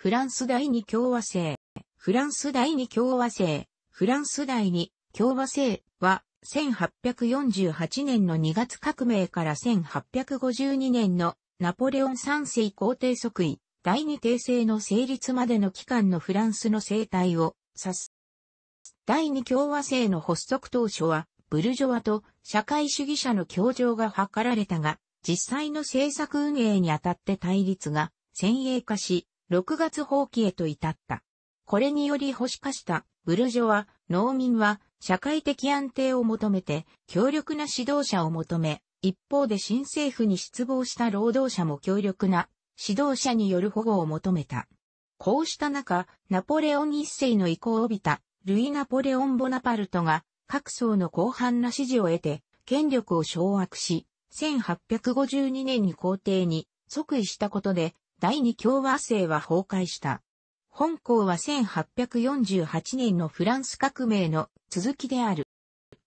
フランス第二共和制、フランス第二共和制、フランス第二共和制は、1848年の2月革命から1852年のナポレオン三世皇帝即位、第二帝政の成立までの期間のフランスの生態を指す。第二共和制の発足当初は、ブルジョワと社会主義者の協調が図られたが、実際の政策運営にあたって対立が先鋭化し、6月放棄へと至った。これにより保守化したブルジョは農民は社会的安定を求めて強力な指導者を求め、一方で新政府に失望した労働者も強力な指導者による保護を求めた。こうした中、ナポレオン一世の意向を帯びたルイ・ナポレオン・ボナパルトが各層の広範な支持を得て権力を掌握し、1852年に皇帝に即位したことで第二共和制は崩壊した。本校は1848年のフランス革命の続きである。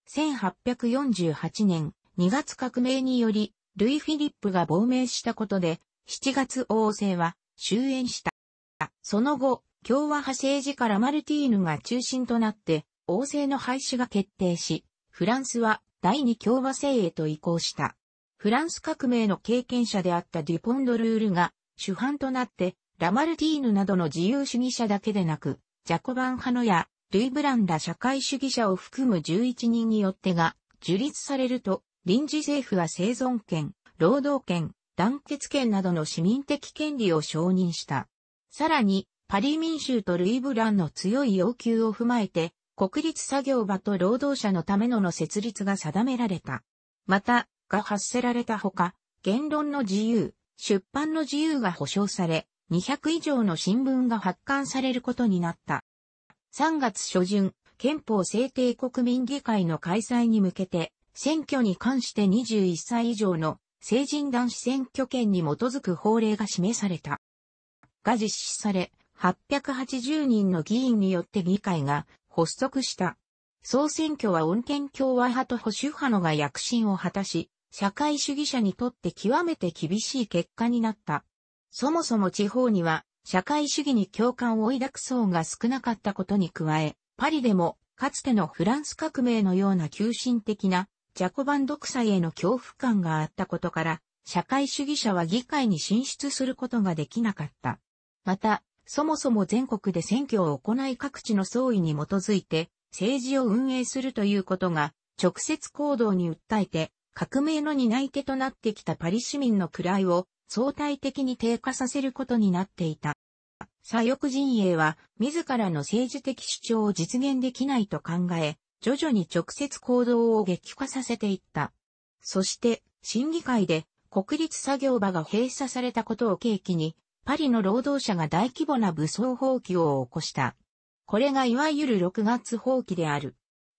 1848年2月革命により、ルイ・フィリップが亡命したことで、7月王制は終焉した。その後、共和派政治からマルティーヌが中心となって、王制の廃止が決定し、フランスは第二共和制へと移行した。フランス革命の経験者であったデュポンドルールが主犯となって、ラマルティーヌなどの自由主義者だけでなく、ジャコバン派のや、ルイ・ブランら社会主義者を含む11人によってが、樹立されると、臨時政府は生存権、労働権、団結権などの市民的権利を承認した。さらに、パリ民衆とルイ・ブランの強い要求を踏まえて、国立作業場と労働者のためのの設立が定められた。また、が発せられたほか、言論の自由、出版の自由が保障され、200以上の新聞が発刊されることになった。3月初旬、憲法制定国民議会の開催に向けて、選挙に関して21歳以上の成人男子選挙権に基づく法令が示された。が実施され、880人の議員によって議会が発足した。総選挙は穏健共和派と保守派のが躍進を果たし、社会主義者にとって極めて厳しい結果になった。そもそも地方には社会主義に共感を抱く層が少なかったことに加え、パリでもかつてのフランス革命のような急進的なジャコバン独裁への恐怖感があったことから、社会主義者は議会に進出することができなかった。また、そもそも全国で選挙を行い各地の総意に基づいて政治を運営するということが直接行動に訴えて革命の担い手となってきたパリ市民の位を相対的に低下させることになっていた。左翼陣営は自らの政治的主張を実現できないと考え、徐々に直接行動を激化させていった。そして、審議会で国立作業場が閉鎖されたことを契機に、パリの労働者が大規模な武装放棄を起こした。これがいわゆる6月放棄である。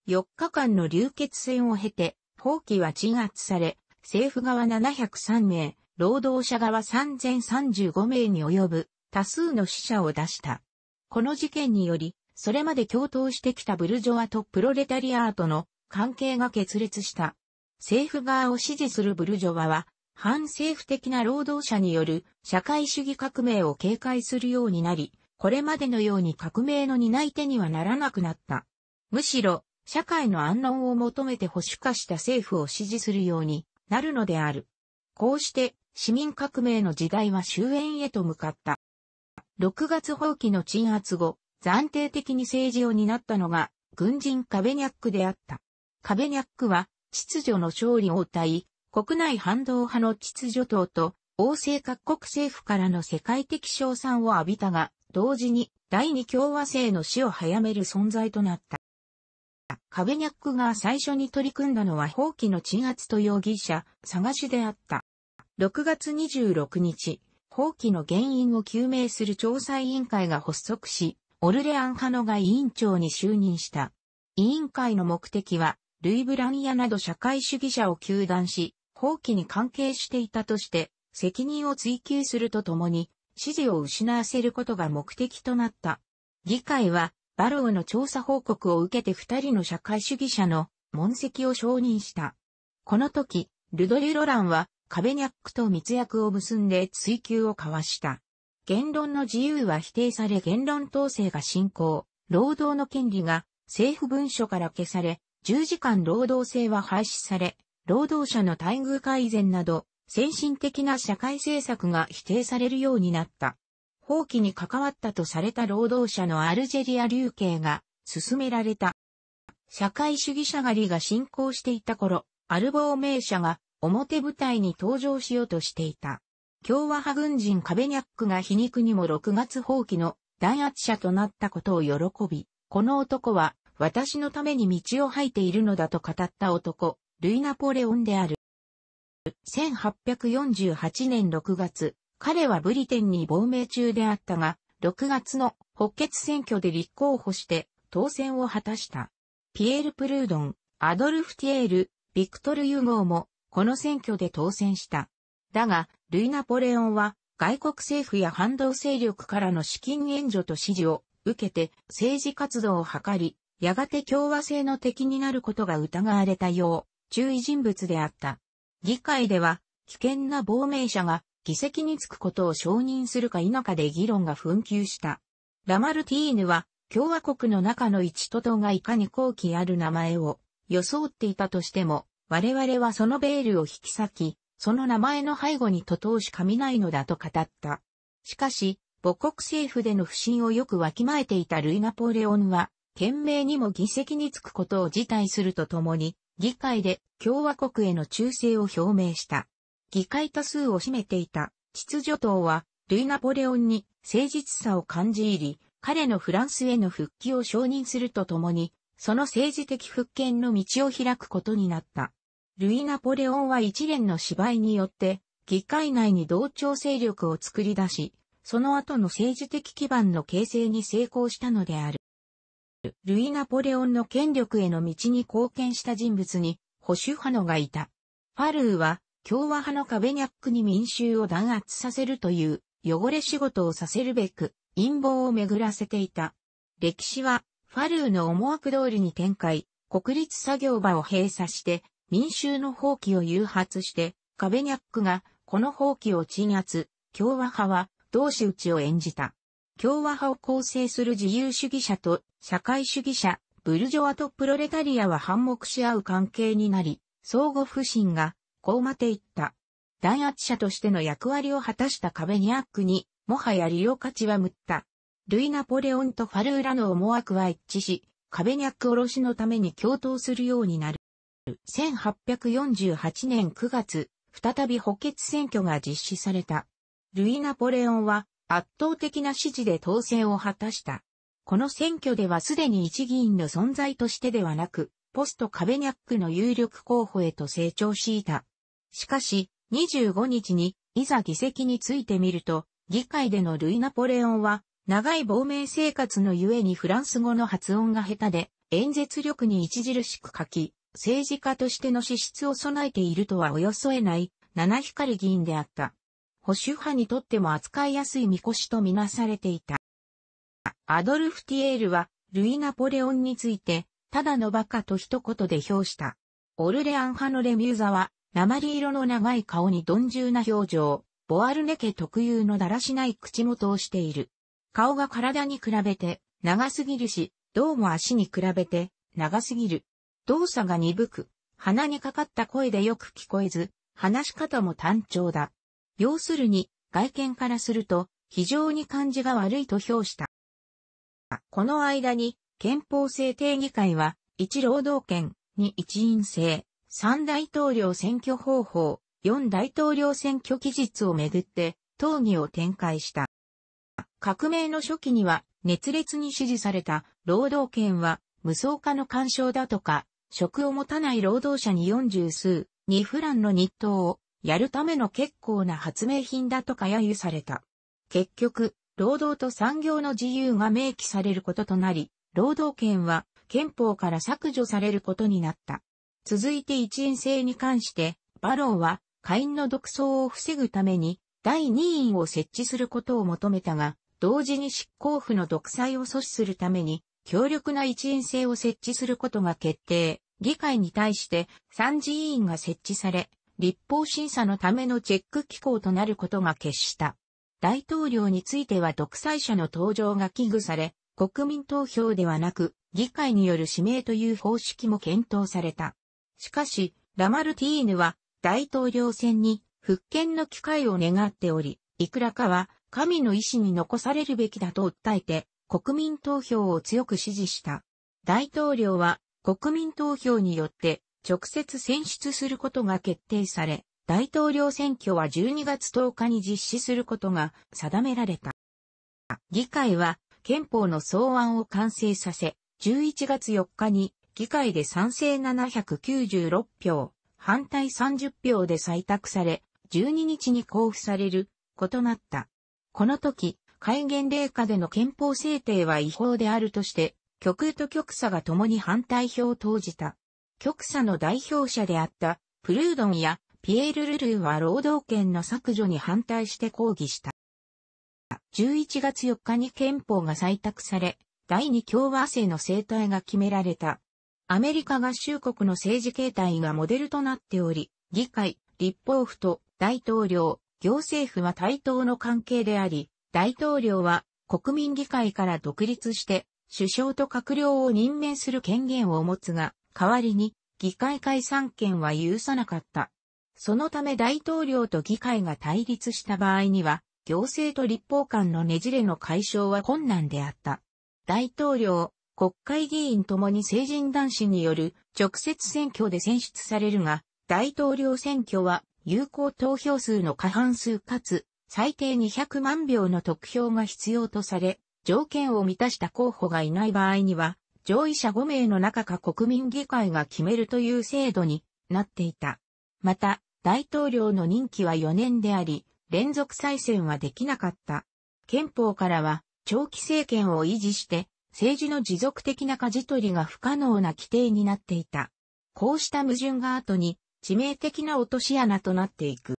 4日間の流血戦を経て、放棄は鎮圧され、政府側703名、労働者側3035名に及ぶ多数の死者を出した。この事件により、それまで共闘してきたブルジョアとプロレタリアートの関係が決裂した。政府側を支持するブルジョアは、反政府的な労働者による社会主義革命を警戒するようになり、これまでのように革命の担い手にはならなくなった。むしろ、社会の安穏を求めて保守化した政府を支持するようになるのである。こうして市民革命の時代は終焉へと向かった。6月放棄の鎮圧後、暫定的に政治を担ったのが軍人カベニャックであった。カベニャックは秩序の勝利を歌い、国内反動派の秩序党と欧政各国政府からの世界的称賛を浴びたが、同時に第二共和制の死を早める存在となった。カベニャックが最初に取り組んだのは放棄の鎮圧と容疑者探しであった。6月26日、放棄の原因を究明する調査委員会が発足し、オルレアン派のが委員長に就任した。委員会の目的は、ルイ・ブランヤなど社会主義者を求断し、放棄に関係していたとして、責任を追及するとともに、支持を失わせることが目的となった。議会は、バローの調査報告を受けて二人の社会主義者の問責を承認した。この時、ルドリュ・ロランはカベニャックと密約を結んで追求を交わした。言論の自由は否定され言論統制が進行、労働の権利が政府文書から消され、10時間労働制は廃止され、労働者の待遇改善など、先進的な社会政策が否定されるようになった。放棄に関わったとされた労働者のアルジェリア流刑が進められた。社会主義者狩りが進行していた頃、アルボー名社が表舞台に登場しようとしていた。共和派軍人カベニャックが皮肉にも6月放棄の弾圧者となったことを喜び、この男は私のために道を吐いているのだと語った男、ルイ・ナポレオンである。1848年6月、彼はブリテンに亡命中であったが、6月の北決選挙で立候補して当選を果たした。ピエール・プルードン、アドルフ・ティエール、ビクトル・ユゴーもこの選挙で当選した。だが、ルイ・ナポレオンは外国政府や反動勢力からの資金援助と支持を受けて政治活動を図り、やがて共和制の敵になることが疑われたよう、注意人物であった。議会では、危険な亡命者が議席につくことを承認するか否かで議論が紛糾した。ラマルティーヌは、共和国の中の一都都がいかに後期ある名前を装っていたとしても、我々はそのベールを引き裂き、その名前の背後に都党しか見ないのだと語った。しかし、母国政府での不信をよくわきまえていたルイ・ナポレオンは、懸命にも議席につくことを辞退するとともに、議会で共和国への忠誠を表明した。議会多数を占めていた秩序党は、ルイ・ナポレオンに誠実さを感じ入り、彼のフランスへの復帰を承認するとともに、その政治的復権の道を開くことになった。ルイ・ナポレオンは一連の芝居によって、議会内に同調勢力を作り出し、その後の政治的基盤の形成に成功したのである。ルイ・ナポレオンの権力への道に貢献した人物に保守派のがいた。ファルーは共和派のカベニャックに民衆を弾圧させるという汚れ仕事をさせるべく陰謀を巡らせていた。歴史はファルーの思惑通りに展開、国立作業場を閉鎖して民衆の放棄を誘発してカベニャックがこの放棄を鎮圧、共和派は同志打ちを演じた。共和派を構成する自由主義者と社会主義者、ブルジョアとプロレタリアは反目し合う関係になり、相互不信がこうまていった。弾圧者としての役割を果たしたカベニャックに、もはや利用価値は無った。ルイ・ナポレオンとファルーラの思惑は一致し、カベニャックおろしのために共闘するようになる。1848年9月、再び補欠選挙が実施された。ルイ・ナポレオンは圧倒的な支持で当選を果たした。この選挙ではすでに一議員の存在としてではなく、ポストカベニャックの有力候補へと成長していた。しかし、25日に、いざ議席についてみると、議会でのルイ・ナポレオンは、長い亡命生活のゆえにフランス語の発音が下手で、演説力に著しく欠き、政治家としての資質を備えているとはおよそえない、七光議員であった。保守派にとっても扱いやすい見越しとみなされていた。アドルフ・ティエールは、ルイ・ナポレオンについて、ただの馬鹿と一言で評した。オルレアン派のレミューザは、鉛色の長い顔に鈍重な表情、ボアルネ家特有のだらしない口元をしている。顔が体に比べて長すぎるし、胴も足に比べて長すぎる。動作が鈍く、鼻にかかった声でよく聞こえず、話し方も単調だ。要するに、外見からすると、非常に感じが悪いと評した。この間に、憲法制定議会は、一労働権、二一員制、三大統領選挙方法、四大統領選挙期日をめぐって討議を展開した。革命の初期には熱烈に支持された労働権は無双化の干渉だとか、職を持たない労働者に40数、2フランの日当をやるための結構な発明品だとか揶揄された。結局、労働と産業の自由が明記されることとなり、労働権は憲法から削除されることになった。続いて一員制に関して、バローは下院の独走を防ぐために第二院を設置することを求めたが、同時に執行府の独裁を阻止するために強力な一員制を設置することが決定。議会に対して三次委員が設置され、立法審査のためのチェック機構となることが決した。大統領については独裁者の登場が危惧され、国民投票ではなく、議会による指名という方式も検討された。しかし、ラマルティーヌは大統領選に復権の機会を願っており、いくらかは神の意志に残されるべきだと訴えて国民投票を強く支持した。大統領は国民投票によって直接選出することが決定され、大統領選挙は12月10日に実施することが定められた。議会は憲法の草案を完成させ、11月4日に議会で賛成796票、反対30票で採択され、12日に交付されることなった。この時、戒厳令下での憲法制定は違法であるとして、極右と極左が共に反対票を投じた。極左の代表者であったプルードンやピエール・ルルーは労働権の削除に反対して抗議した。11月4日に憲法が採択され、第二共和制の制定が決められた。アメリカ合衆国の政治形態がモデルとなっており、議会、立法府と大統領、行政府は対等の関係であり、大統領は国民議会から独立して首相と閣僚を任命する権限を持つが、代わりに議会解散権は許さなかった。そのため大統領と議会が対立した場合には、行政と立法官のねじれの解消は困難であった。大統領、国会議員ともに成人男子による直接選挙で選出されるが、大統領選挙は有効投票数の過半数かつ最低200万票の得票が必要とされ、条件を満たした候補がいない場合には、上位者5名の中か国民議会が決めるという制度になっていた。また、大統領の任期は4年であり、連続再選はできなかった。憲法からは、長期政権を維持して、政治の持続的な舵取りが不可能な規定になっていた。こうした矛盾が後に致命的な落とし穴となっていく。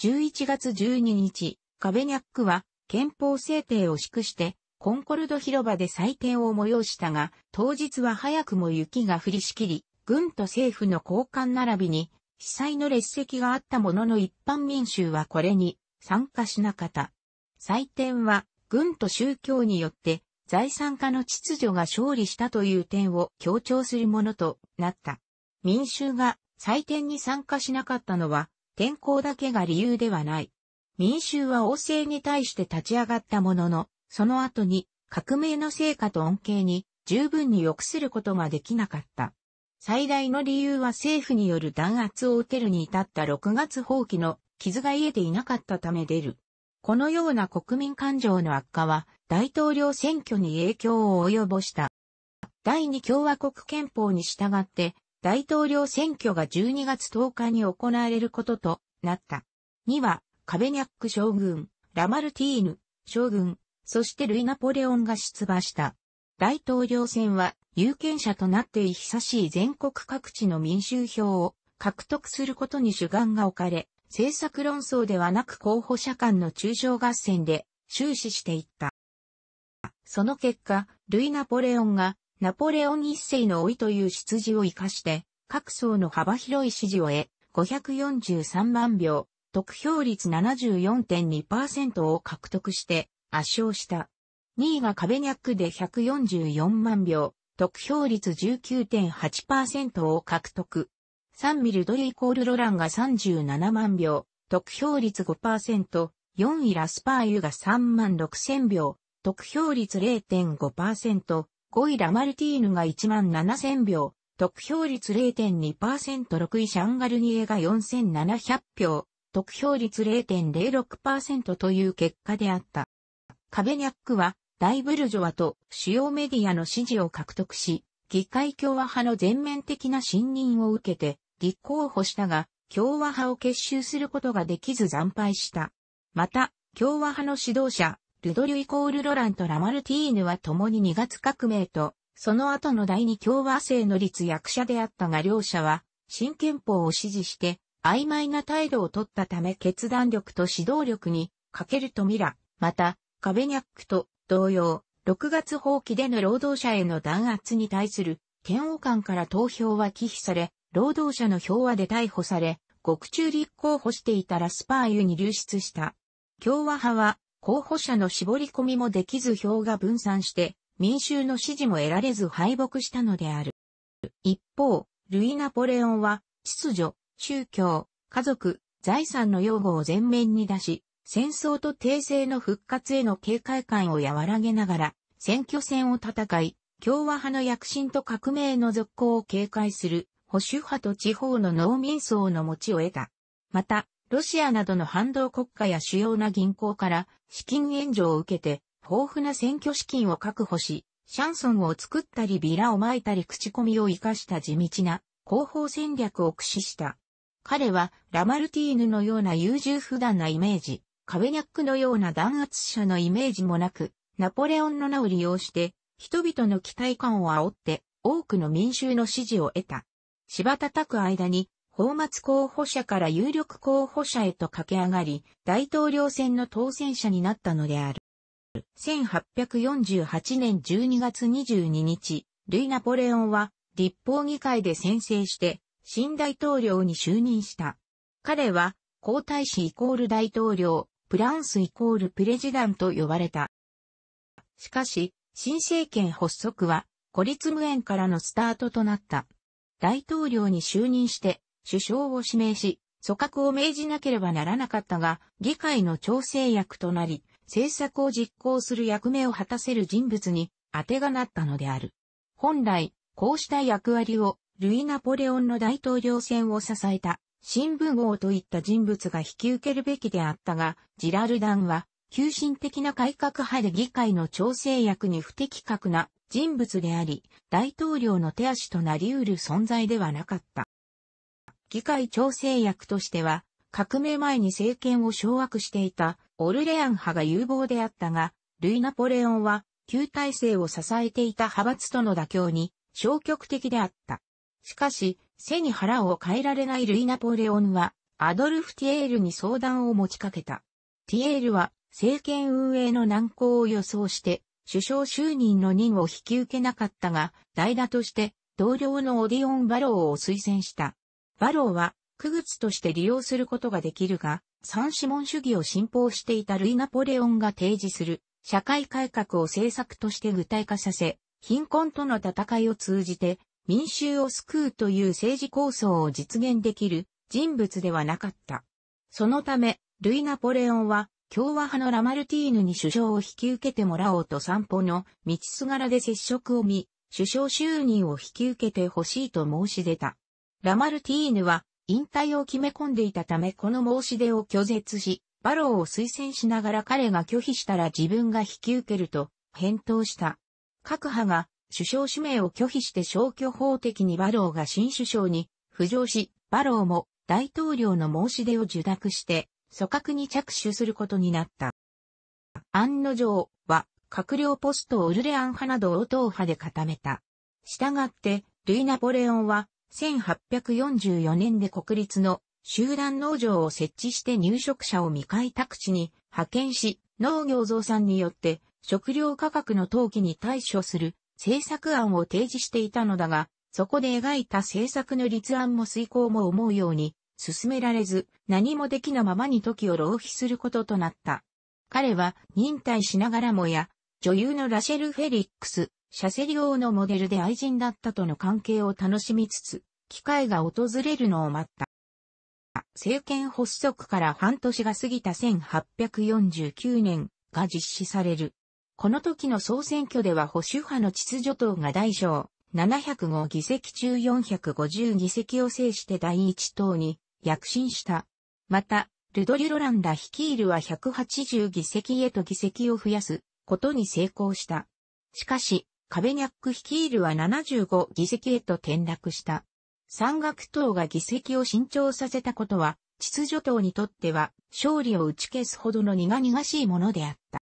11月12日、カベニャックは憲法制定を祝してコンコルド広場で祭典を催したが、当日は早くも雪が降りしきり、軍と政府の交換並びに被災の列席があったものの一般民衆はこれに参加しなかった。祭典は軍と宗教によって財産家の秩序が勝利したという点を強調するものとなった。民衆が祭典に参加しなかったのは天候だけが理由ではない。民衆は王政に対して立ち上がったものの、その後に革命の成果と恩恵に十分に抑することができなかった。最大の理由は政府による弾圧を受けるに至った6月放棄の傷が癒えていなかったため出る。このような国民感情の悪化は大統領選挙に影響を及ぼした。第二共和国憲法に従って、大統領選挙が12月10日に行われることとなった。2は、カベニャック将軍、ラマルティーヌ将軍、そしてルイ・ナポレオンが出馬した。大統領選は、有権者となって久しい全国各地の民衆票を獲得することに主眼が置かれ、政策論争ではなく候補者間の中小合戦で終始していった。その結果、ルイ・ナポレオンが、ナポレオン一世の老いという出自を活かして、各層の幅広い支持を得、543万票、得票率74.2%を獲得して圧勝した。2位がカベニャックで144万票、得票率19.8%を獲得。3ミルドリイコールロランが37万票、得票率5%、4位ラスパーユが3万6千票、得票率0.5%、5位ラマルティーヌが1万7000票、得票率0.2%、6位シャンガルニエが4700票、得票率0.06%という結果であった。カベニャックは、大ブルジョワと主要メディアの支持を獲得し、議会共和派の全面的な信任を受けて、立候補したが、共和派を結集することができず惨敗した。また、共和派の指導者、ルドリュイコール・ロランとラマルティーヌは共に2月革命と、その後の第二共和制の立役者であったが両者は、新憲法を支持して、曖昧な態度を取ったため決断力と指導力に、かけるとミラ、また、カベニャックと同様、6月放棄での労働者への弾圧に対する、嫌悪感から投票は忌避され、労働者の票はで逮捕され、獄中立候補していたラスパーユに流出した。共和派は候補者の絞り込みもできず票が分散して、民衆の支持も得られず敗北したのである。一方、ルイ・ナポレオンは、秩序、宗教、家族、財産の擁護を前面に出し、戦争と帝政の復活への警戒感を和らげながら、選挙戦を戦い、共和派の躍進と革命の続行を警戒する、保守派と地方の農民層の持ちを得た。また、ロシアなどの反動国家や主要な銀行から資金援助を受けて、豊富な選挙資金を確保し、シャンソンを作ったりビラを撒いたり口コミを活かした地道な広報戦略を駆使した。彼はラマルティーヌのような優柔不断なイメージ、カベニャックのような弾圧者のイメージもなく、ナポレオンの名を利用して、人々の期待感を煽って、多くの民衆の支持を得た。芝叩く間に、大松候補者から有力候補者へと駆け上がり、大統領選の当選者になったのである。1848年12月22日、ルイ・ナポレオンは立法議会で宣誓して新大統領に就任した。彼は皇太子イコール大統領、プランスイコールプレジダンと呼ばれた。しかし、新政権発足は孤立無縁からのスタートとなった。大統領に就任して首相を指名し、組閣を命じなければならなかったが、議会の調整役となり、政策を実行する役目を果たせる人物に当てがなったのである。本来、こうした役割を、ルイ・ナポレオンの大統領選を支えた、新聞王といった人物が引き受けるべきであったが、ジラルダンは、急進的な改革派で議会の調整役に不適格な人物であり、大統領の手足となり得る存在ではなかった。議会調整役としては、革命前に政権を掌握していたオルレアン派が有望であったが、ルイ・ナポレオンは旧体制を支えていた派閥との妥協に消極的であった。しかし、背に腹を変えられないルイ・ナポレオンは、アドルフ・ティエールに相談を持ちかけた。ティエールは政権運営の難航を予想して、首相就任の任を引き受けなかったが、代打として同僚のオディオン・バローを推薦した。バローは、区物として利用することができるが、三指紋主義を信奉していたルイ・ナポレオンが提示する社会改革を政策として具体化させ、貧困との戦いを通じて民衆を救うという政治構想を実現できる人物ではなかった。そのため、ルイ・ナポレオンは共和派のラマルティーヌに首相を引き受けてもらおうと散歩の道すがらで接触を見、首相就任を引き受けてほしいと申し出た。ラマルティーヌは引退を決め込んでいたためこの申し出を拒絶し、バローを推薦しながら彼が拒否したら自分が引き受けると返答した。各派が首相指名を拒否して消去法的にバローが新首相に浮上し、バローも大統領の申し出を受諾して組閣に着手することになった。案の定は閣僚ポストをウルレアン派などを党派で固めた。したがって、ルイ・ナポレオンは1844年で国立の集団農場を設置して入植者を未開拓地に派遣し、農業増産によって食料価格の投機に対処する政策案を提示していたのだが、そこで描いた政策の立案も遂行も思うように進められず、何もできぬままに時を浪費することとなった。彼は忍耐しながらもや、女優のラシェル・フェリックス、シャセリ王のモデルで愛人だったとの関係を楽しみつつ、機会が訪れるのを待った。政権発足から半年が過ぎた1849年が実施される。この時の総選挙では保守派の秩序党が大小705議席中450議席を制して第一党に躍進した。また、ルドリュ・ロランダ率いるは180議席へと議席を増やすことに成功した。しかし、カベニャック率いるは75議席へと転落した。山岳党が議席を伸長させたことは、秩序党にとっては勝利を打ち消すほどの苦々しいものであった。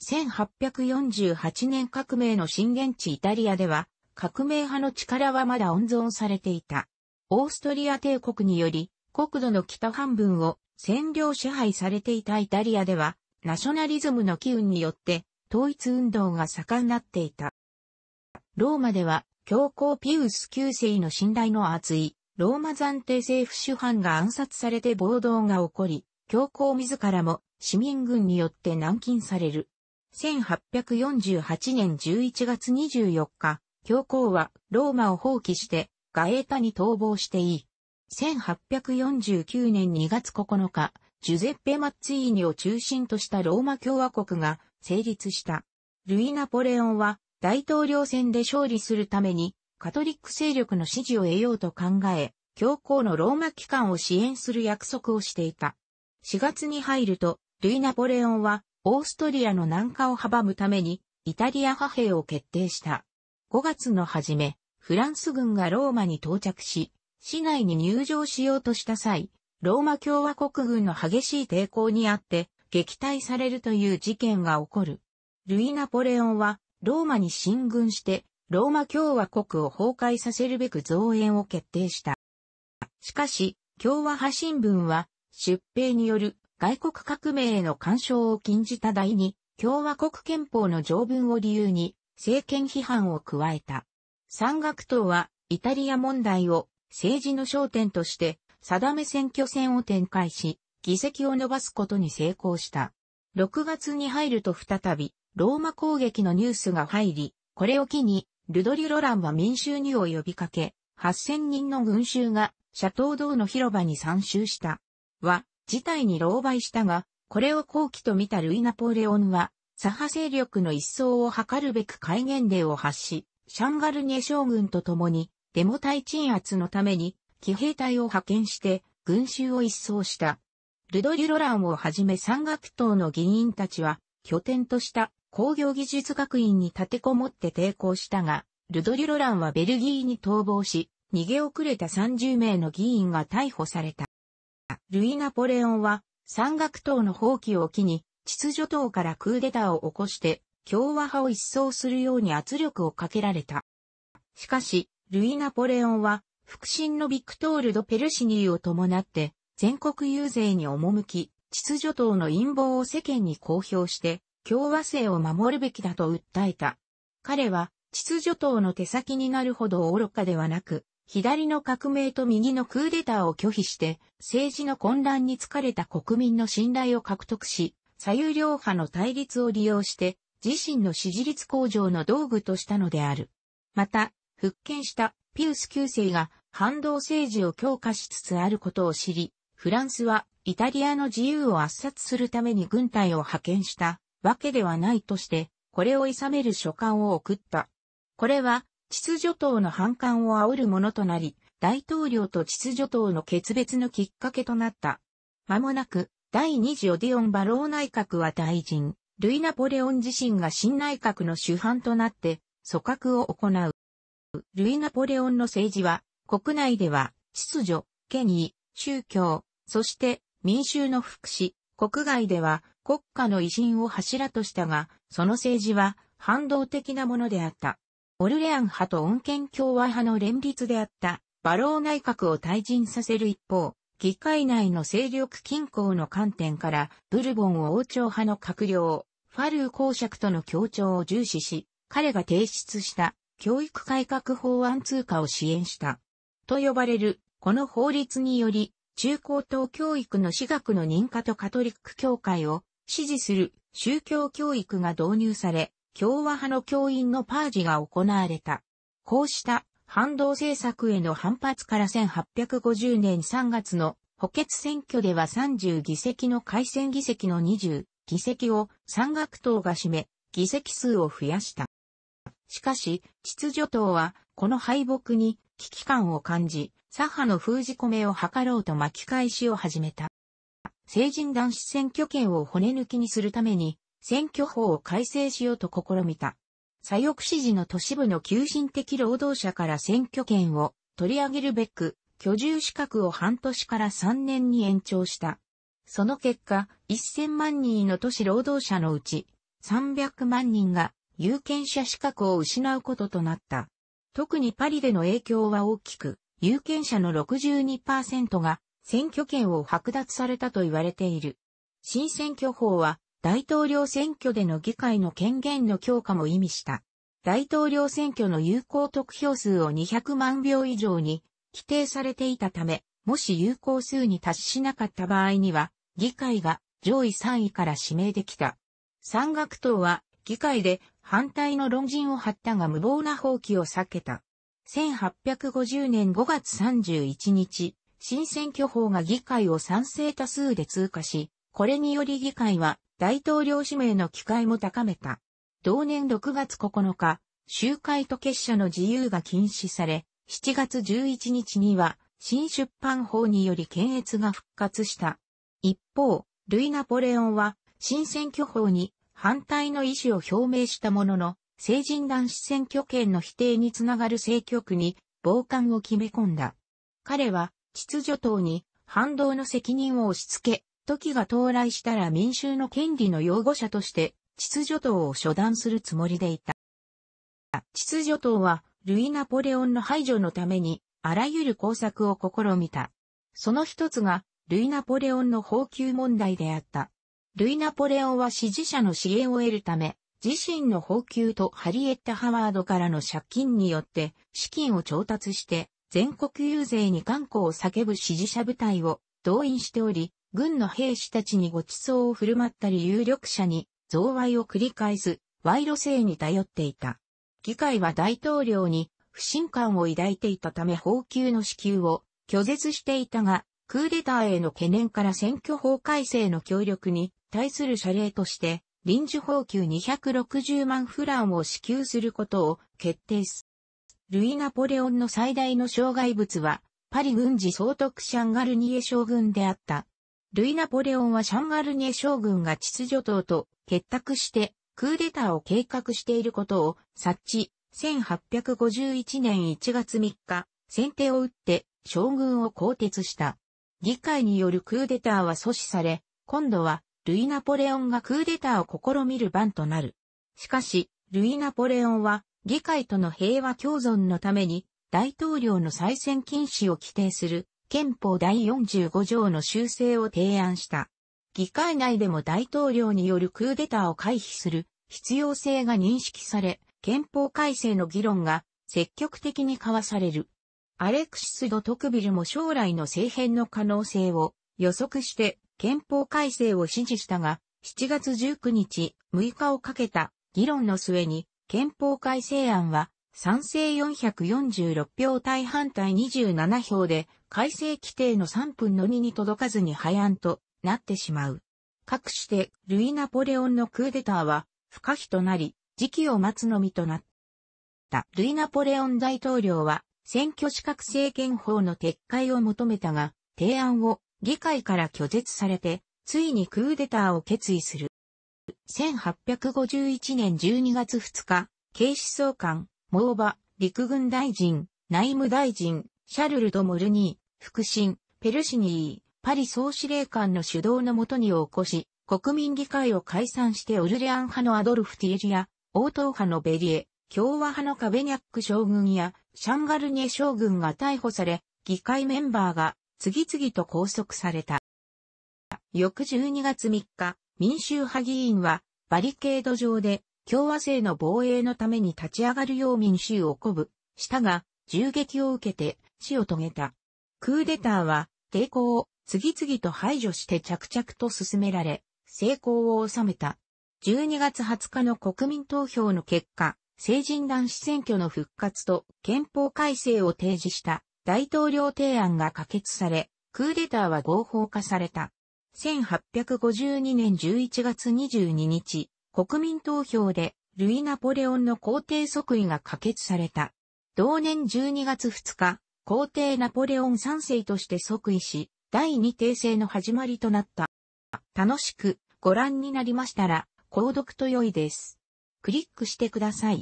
1848年革命の震源地イタリアでは、革命派の力はまだ温存されていた。オーストリア帝国により、国土の北半分を占領支配されていたイタリアでは、ナショナリズムの機運によって、統一運動が盛んなっていた。ローマでは、教皇ピウス9世の信頼の厚い、ローマ暫定政府主犯が暗殺されて暴動が起こり、教皇自らも市民軍によって軟禁される。1848年11月24日、教皇はローマを放棄してガエータに逃亡していい。1849年2月9日、ジュゼッペ・マッツィーニを中心としたローマ共和国が成立した。ルイ・ナポレオンは大統領選で勝利するためにカトリック勢力の支持を得ようと考え、教皇のローマ機関を支援する約束をしていた。4月に入ると、ルイ・ナポレオンはオーストリアの南下を阻むためにイタリア派兵を決定した。5月の初め、フランス軍がローマに到着し、市内に入場しようとした際、ローマ共和国軍の激しい抵抗にあって撃退されるという事件が起こる。ルイ・ナポレオンは、ローマに進軍して、ローマ共和国を崩壊させるべく増援を決定した。しかし、共和派新聞は、出兵による外国革命への干渉を禁じた第に、共和国憲法の条文を理由に、政権批判を加えた。山岳党は、イタリア問題を政治の焦点として、定め選挙戦を展開し、議席を伸ばすことに成功した。6月に入ると再び、ローマ攻撃のニュースが入り、これを機に、ルドリ・ロランは民衆にを呼びかけ、8000人の群衆が、シャトー道の広場に参集した。は、事態に狼狽したが、これを好奇と見たルイ・ナポレオンは、左派勢力の一掃を図るべく戒厳令を発し、シャンガルニエ将軍と共に、デモ隊鎮圧のために、騎兵隊を派遣して、群衆を一掃した。ルド・デュロランをはじめ山岳党の議員たちは、拠点とした工業技術学院に立てこもって抵抗したが、ルド・デュロランはベルギーに逃亡し、逃げ遅れた30名の議員が逮捕された。ルイ・ナポレオンは、山岳党の放棄を機に、秩序党からクーデターを起こして、共和派を一掃するように圧力をかけられた。しかし、ルイ・ナポレオンは、腹心のビクトール・ド・ペルシニーを伴って、全国遊説に赴き、秩序党の陰謀を世間に公表して、共和制を守るべきだと訴えた。彼は、秩序党の手先になるほど愚かではなく、左の革命と右のクーデターを拒否して、政治の混乱に疲れた国民の信頼を獲得し、左右両派の対立を利用して、自身の支持率向上の道具としたのである。また、復権したピウス9世が反動政治を強化しつつあることを知り、フランスはイタリアの自由を圧殺するために軍隊を派遣したわけではないとして、これを諌める書簡を送った。これは、秩序党の反感を煽るものとなり、大統領と秩序党の決別のきっかけとなった。間もなく、第二次オディオン・バロー内閣は大臣、ルイ・ナポレオン自身が新内閣の主犯となって、組閣を行う。ルイ・ナポレオンの政治は、国内では、秩序、権威、宗教、そして、民衆の福祉、国外では国家の威信を柱としたが、その政治は反動的なものであった。オルレアン派と穏健共和派の連立であった、バロー内閣を退陣させる一方、議会内の勢力均衡の観点から、ブルボン王朝派の閣僚、ファルー公爵との協調を重視し、彼が提出した教育改革法案通過を支援した。と呼ばれる、この法律により、中高等教育の私学の認可とカトリック教会を支持する宗教教育が導入され、共和派の教員のパージが行われた。こうした反動政策への反発から1850年3月の補欠選挙では30議席の改選議席の20議席を山学党が占め、議席数を増やした。しかし、秩序党はこの敗北に危機感を感じ、左派の封じ込めを図ろうと巻き返しを始めた。成人男子選挙権を骨抜きにするために、選挙法を改正しようと試みた。左翼支持の都市部の急進的労働者から選挙権を取り上げるべく、居住資格を半年から3年に延長した。その結果、1000万人の都市労働者のうち、300万人が有権者資格を失うこととなった。特にパリでの影響は大きく、有権者の62%が選挙権を剥奪されたと言われている。新選挙法は大統領選挙での議会の権限の強化も意味した。大統領選挙の有効得票数を200万票以上に規定されていたため、もし有効数に達しなかった場合には、議会が上位3位から指名できた。山岳党は議会で反対の論陣を張ったが無謀な放棄を避けた。1850年5月31日、新選挙法が議会を賛成多数で通過し、これにより議会は大統領指名の機会も高めた。同年6月9日、集会と結社の自由が禁止され、7月11日には新出版法により検閲が復活した。一方、ルイ・ナポレオンは新選挙法に反対の意思を表明したものの、成人男子選挙権の否定につながる政局に傍観を決め込んだ。彼は秩序党に反動の責任を押し付け、時が到来したら民衆の権利の擁護者として秩序党を処断するつもりでいた。秩序党はルイ・ナポレオンの排除のためにあらゆる工作を試みた。その一つがルイ・ナポレオンの放給問題であった。ルイ・ナポレオンは支持者の支援を得るため、自身の宝給とハリエッタ・ハワードからの借金によって資金を調達して全国遊説に観光を叫ぶ支持者部隊を動員しており、軍の兵士たちにご馳走を振る舞ったり有力者に贈賄を繰り返す賄賂性に頼っていた。議会は大統領に不信感を抱いていたため宝給の支給を拒絶していたが、クーデターへの懸念から選挙法改正の協力に対する謝礼として、臨時報給260万フランを支給することを決定す。ルイ・ナポレオンの最大の障害物は、パリ軍事総督シャンガルニエ将軍であった。ルイ・ナポレオンはシャンガルニエ将軍が秩序党と結託して、クーデターを計画していることを察知、1851年1月3日、先手を打って将軍を更迭した。議会によるクーデターは阻止され、今度はルイ・ナポレオンがクーデターを試みる番となる。しかし、ルイ・ナポレオンは議会との平和共存のために大統領の再選禁止を規定する憲法第45条の修正を提案した。議会内でも大統領によるクーデターを回避する必要性が認識され、憲法改正の議論が積極的に交わされる。アレクシス・ドトクビルも将来の政変の可能性を予測して憲法改正を支持したが、7月19日、6日をかけた議論の末に憲法改正案は賛成446票対反対27票で改正規定の3分の2に届かずに廃案となってしまう。かくして、ルイ・ナポレオンのクーデターは不可避となり、時期を待つのみとなった。ルイ・ナポレオン大統領は選挙資格制限法の撤回を求めたが、提案を議会から拒絶されて、ついにクーデターを決意する。1851年12月2日、警視総監、モーバ、陸軍大臣、内務大臣、シャルル・ド・モルニー、副審、ペルシニー、パリ総司令官の主導のもとに起こし、国民議会を解散してオルレアン派のアドルフ・ティエリア、王党派のベリエ、共和派のカベニャック将軍やシャンガルニエ将軍が逮捕され、議会メンバーが次々と拘束された。翌12月3日、民衆派議員はバリケード上で共和制の防衛のために立ち上がるよう民衆を鼓舞したが、銃撃を受けて死を遂げた。クーデターは抵抗を次々と排除して着々と進められ、成功を収めた。12月20日の国民投票の結果、成人男子選挙の復活と憲法改正を提示した大統領提案が可決され、クーデターは合法化された。1852年11月22日、国民投票でルイ・ナポレオンの皇帝即位が可決された。同年12月2日、皇帝ナポレオン3世として即位し、第2帝政の始まりとなった。楽しくご覧になりましたら、購読と良いです。クリックしてください。